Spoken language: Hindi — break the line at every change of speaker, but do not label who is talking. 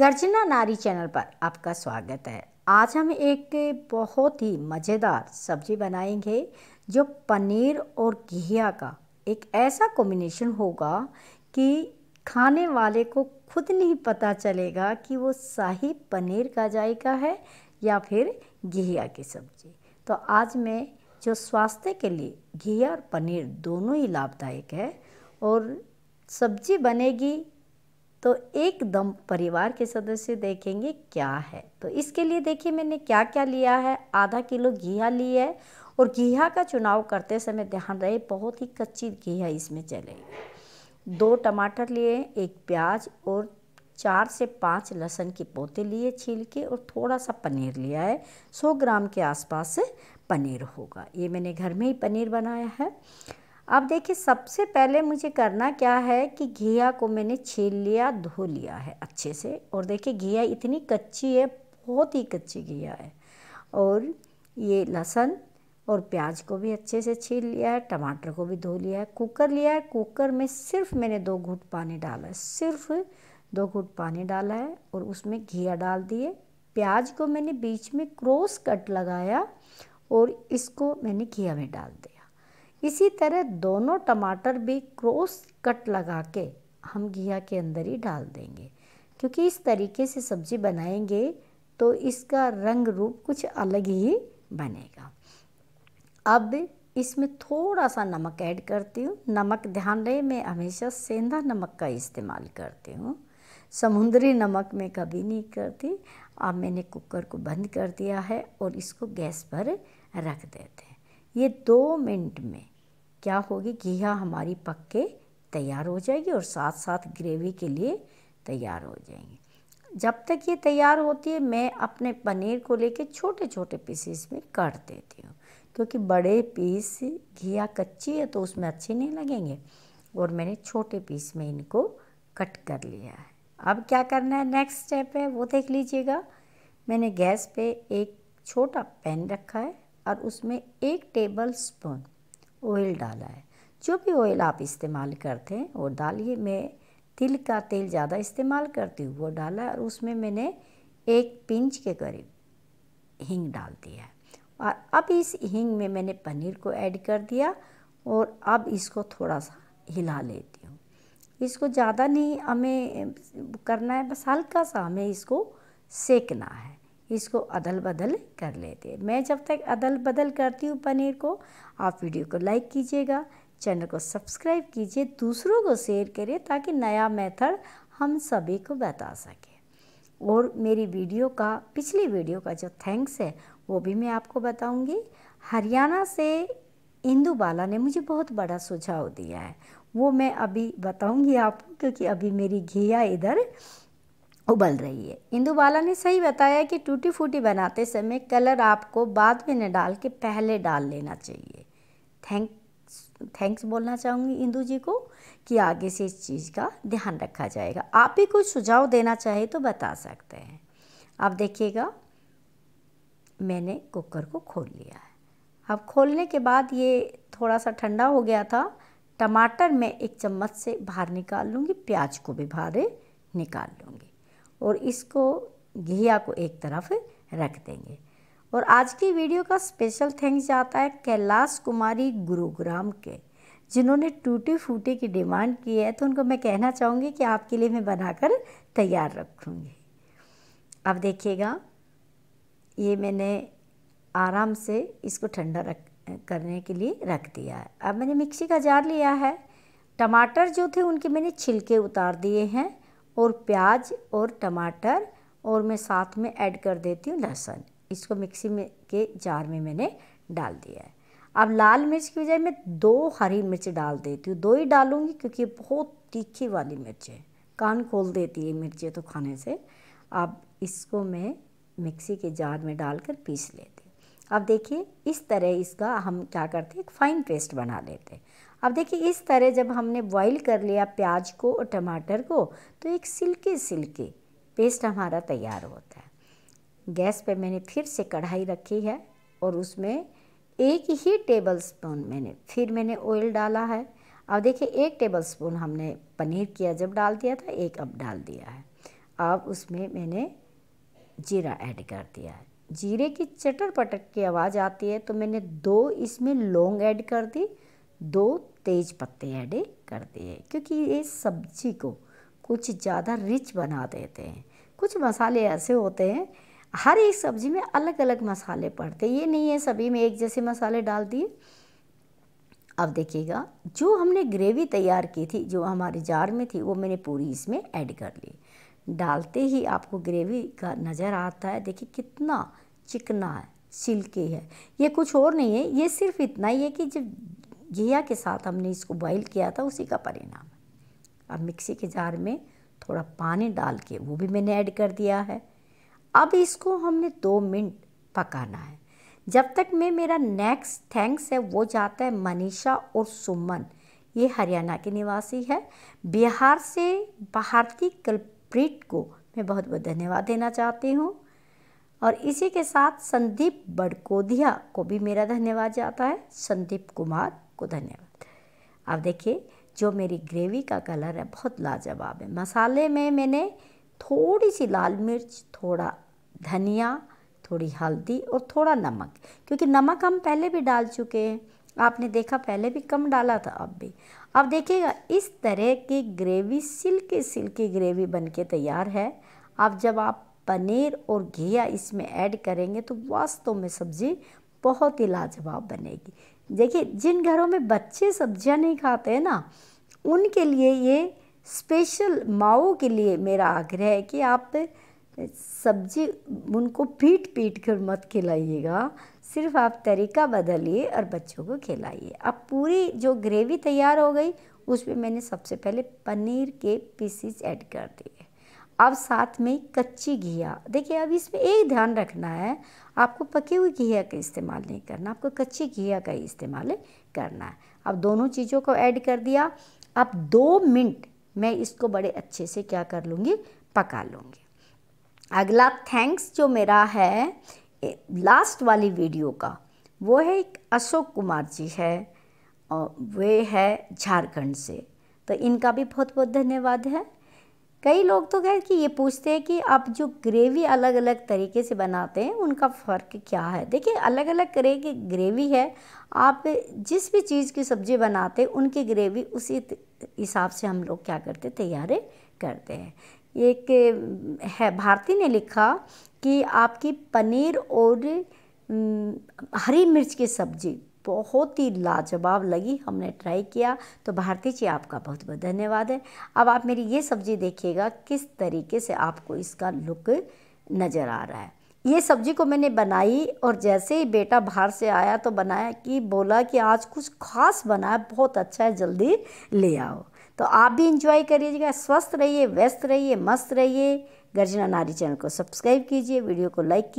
गर्जना नारी चैनल पर आपका स्वागत है आज हम एक बहुत ही मज़ेदार सब्ज़ी बनाएंगे जो पनीर और घिया का एक ऐसा कॉम्बिनेशन होगा कि खाने वाले को खुद नहीं पता चलेगा कि वो शाही पनीर का जायका है या फिर घिया की सब्ज़ी तो आज मैं जो स्वास्थ्य के लिए घिया और पनीर दोनों ही लाभदायक है और सब्ज़ी बनेगी तो एकदम परिवार के सदस्य देखेंगे क्या है तो इसके लिए देखिए मैंने क्या क्या लिया है आधा किलो घिया लिया है और घिया का चुनाव करते समय ध्यान रहे बहुत ही कच्ची घिया इसमें चलेगी दो टमाटर लिए एक प्याज और चार से पाँच लहसुन के पोते लिए छील के और थोड़ा सा पनीर लिया है सौ ग्राम के आसपास पनीर होगा ये मैंने घर में ही पनीर बनाया है अब देखिए सबसे पहले मुझे करना क्या है कि घिया को मैंने छील लिया धो लिया है अच्छे से और देखिए घिया इतनी कच्ची है बहुत ही कच्ची घिया है और ये लहसुन और प्याज को भी अच्छे से छील लिया है टमाटर को भी धो लिया है कुकर लिया है कुकर में सिर्फ मैंने दो घूट पानी डाला है सिर्फ दो घूट पानी डाला है और उसमें घिया डाल दिए प्याज को मैंने बीच में क्रॉस कट लगाया और इसको मैंने घिया में डाल दिया इसी तरह दोनों टमाटर भी क्रॉस कट लगा के हम घिया के अंदर ही डाल देंगे क्योंकि इस तरीके से सब्ज़ी बनाएंगे तो इसका रंग रूप कुछ अलग ही बनेगा अब इसमें थोड़ा सा नमक ऐड करती हूँ नमक ध्यान रहे मैं हमेशा सेंधा नमक का इस्तेमाल करती हूँ समुद्री नमक मैं कभी नहीं करती अब मैंने कुकर को बंद कर दिया है और इसको गैस पर रख देते हैं ये दो मिनट में क्या होगी घिया हमारी पक के तैयार हो जाएगी और साथ साथ ग्रेवी के लिए तैयार हो जाएंगी जब तक ये तैयार होती है मैं अपने पनीर को लेके छोटे छोटे पीसेस में काट देती हूँ क्योंकि बड़े पीस घिया कच्ची है तो उसमें अच्छे नहीं लगेंगे और मैंने छोटे पीस में इनको कट कर लिया है अब क्या करना है नेक्स्ट स्टेप है वो देख लीजिएगा मैंने गैस पे एक छोटा पैन रखा है और उसमें एक टेबल स्पून ऑयल डाला है जो भी ऑयल आप इस्तेमाल करते हैं वो डालिए मैं तिल का तेल ज़्यादा इस्तेमाल करती हूँ वो डाला और उसमें मैंने एक पिंच के करीब हींग डाल दिया और अब इस हींग में मैंने पनीर को ऐड कर दिया और अब इसको थोड़ा सा हिला लेती हूँ इसको ज़्यादा नहीं हमें करना है बस हल्का सा हमें इसको सेकना है इसको अदल बदल कर लेते हैं मैं जब तक अदल बदल करती हूँ पनीर को आप वीडियो को लाइक कीजिएगा चैनल को सब्सक्राइब कीजिए दूसरों को शेयर करिए ताकि नया मेथड हम सभी को बता सके और मेरी वीडियो का पिछली वीडियो का जो थैंक्स है वो भी मैं आपको बताऊंगी हरियाणा से इंदू बाला ने मुझे बहुत बड़ा सुझाव दिया है वो मैं अभी बताऊंगी आपको क्योंकि अभी मेरी घिया इधर उबल रही है इंदू बाला ने सही बताया कि टूटी फूटी बनाते समय कलर आपको बाद में न डाल के पहले डाल लेना चाहिए थैंक्स थैंक्स बोलना चाहूँगी इंदू जी को कि आगे से इस चीज़ का ध्यान रखा जाएगा आप भी कोई सुझाव देना चाहे तो बता सकते हैं आप देखिएगा मैंने कुकर को खोल लिया है अब खोलने के बाद ये थोड़ा सा ठंडा हो गया था टमाटर मैं एक चम्मच से बाहर निकाल लूँगी प्याज को भी बाहर निकाल लूँगी और इसको घिया को एक तरफ रख देंगे और आज की वीडियो का स्पेशल थैंक्स जाता है कैलाश कुमारी गुरुग्राम के जिन्होंने टूटे फूटे की डिमांड की है तो उनको मैं कहना चाहूँगी कि आपके लिए मैं बनाकर तैयार रखूँगी अब देखिएगा ये मैंने आराम से इसको ठंडा रख करने के लिए रख दिया है अब मैंने मिक्सी का जार लिया है टमाटर जो थे उनके मैंने छिलके उतार दिए हैं और प्याज और टमाटर और मैं साथ में ऐड कर देती हूँ लहसुन इसको मिक्सी में के जार में मैंने डाल दिया है अब लाल मिर्च की बजाय मैं दो हरी मिर्च डाल देती हूँ दो ही डालूँगी क्योंकि बहुत तीखी वाली मिर्च है कान खोल देती है मिर्चें तो खाने से अब इसको मैं मिक्सी के जार में डालकर पीस लेती अब देखिए इस तरह इसका हम क्या करते हैं एक फ़ाइन पेस्ट बना लेते हैं अब देखिए इस तरह जब हमने बॉईल कर लिया प्याज को और टमाटर को तो एक सिल्के सिल्के पेस्ट हमारा तैयार होता है गैस पे मैंने फिर से कढ़ाई रखी है और उसमें एक ही टेबल स्पून मैंने फिर मैंने ऑयल डाला है अब देखिए एक टेबल स्पून हमने पनीर किया जब डाल दिया था एक अब डाल दिया है अब उसमें मैंने जीरा ऐड कर दिया है जीरे की चटर पटक की आवाज़ आती है तो मैंने दो इसमें लौंग ऐड कर दी दो तेज पत्ते ऐड करते हैं क्योंकि ये सब्जी को कुछ ज़्यादा रिच बना देते हैं कुछ मसाले ऐसे होते हैं हर एक सब्ज़ी में अलग अलग मसाले पड़ते ये नहीं है सभी में एक जैसे मसाले डाल दिए अब देखिएगा जो हमने ग्रेवी तैयार की थी जो हमारे जार में थी वो मैंने पूरी इसमें ऐड कर ली डालते ही आपको ग्रेवी का नज़र आता है देखिए कितना चिकना है सिल्की है ये कुछ और नहीं है ये सिर्फ इतना ही है कि जब घिया के साथ हमने इसको बॉईल किया था उसी का परिणाम अब मिक्सी के जार में थोड़ा पानी डाल के वो भी मैंने ऐड कर दिया है अब इसको हमने दो मिनट पकाना है जब तक मैं मेरा नेक्स्ट थैंक्स है वो जाता है मनीषा और सुमन ये हरियाणा के निवासी है बिहार से भारती कल्प्रीट को मैं बहुत बहुत धन्यवाद देना चाहती हूँ और इसी के साथ संदीप बड़कोदिया को भी मेरा धन्यवाद जाता है संदीप कुमार आपको धन्यवाद अब देखिए जो मेरी ग्रेवी का कलर है बहुत लाजवाब है मसाले में मैंने थोड़ी सी लाल मिर्च थोड़ा धनिया थोड़ी हल्दी और थोड़ा नमक क्योंकि नमक हम पहले भी डाल चुके हैं आपने देखा पहले भी कम डाला था अब भी अब देखिएगा इस तरह की ग्रेवी सिल्की सिल्की ग्रेवी बन के तैयार है अब जब आप पनीर और घिया इसमें ऐड करेंगे तो वास्तव में सब्ज़ी बहुत ही लाजवाब बनेगी देखिए जिन घरों में बच्चे सब्जियां नहीं खाते हैं ना उनके लिए ये स्पेशल माओ के लिए मेरा आग्रह है कि आप सब्जी उनको पीट पीट कर मत खिलाइएगा सिर्फ आप तरीका बदलिए और बच्चों को खिलाइए अब पूरी जो ग्रेवी तैयार हो गई उसमें मैंने सबसे पहले पनीर के पीसीस ऐड कर दिए अब साथ में कच्ची घिया देखिए अब इसमें एक ध्यान रखना है आपको पके हुई घिया का इस्तेमाल नहीं करना आपको कच्ची घिया का ही इस्तेमाल करना है अब दोनों चीज़ों को ऐड कर दिया अब दो मिनट मैं इसको बड़े अच्छे से क्या कर लूँगी पका लूँगी अगला थैंक्स जो मेरा है लास्ट वाली वीडियो का वो है एक अशोक कुमार जी है और वे है झारखंड से तो इनका भी बहुत बहुत धन्यवाद है कई लोग तो खैर कि ये पूछते हैं कि आप जो ग्रेवी अलग अलग तरीके से बनाते हैं उनका फ़र्क क्या है देखिए अलग अलग तरह की ग्रेवी है आप जिस भी चीज़ की सब्ज़ी बनाते हैं उनकी ग्रेवी उसी हिसाब से हम लोग क्या करते तैयारी करते हैं एक है भारती ने लिखा कि आपकी पनीर और हरी मिर्च की सब्ज़ी बहुत ही लाजवाब लगी हमने ट्राई किया तो भारती जी आपका बहुत बहुत धन्यवाद है अब आप मेरी ये सब्ज़ी देखिएगा किस तरीके से आपको इसका लुक नज़र आ रहा है ये सब्ज़ी को मैंने बनाई और जैसे ही बेटा बाहर से आया तो बनाया कि बोला कि आज कुछ खास बनाया बहुत अच्छा है जल्दी ले आओ तो आप भी इंजॉय करिएगा स्वस्थ रहिए व्यस्त रहिए मस्त रहिए गर्जना नारी चैनल को सब्सक्राइब कीजिए वीडियो को लाइक